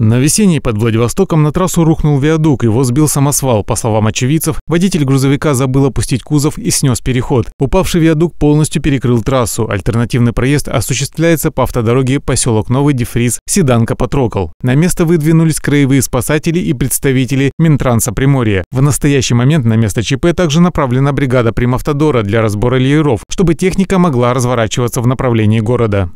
На весенней под Владивостоком на трассу рухнул виадук, его сбил самосвал. По словам очевидцев, водитель грузовика забыл опустить кузов и снес переход. Упавший виадук полностью перекрыл трассу. Альтернативный проезд осуществляется по автодороге поселок Новый Дефриз Седанка Патрокол. На место выдвинулись краевые спасатели и представители Минтранса Приморья. В настоящий момент на место ЧП также направлена бригада Примавтодора для разбора лееров, чтобы техника могла разворачиваться в направлении города.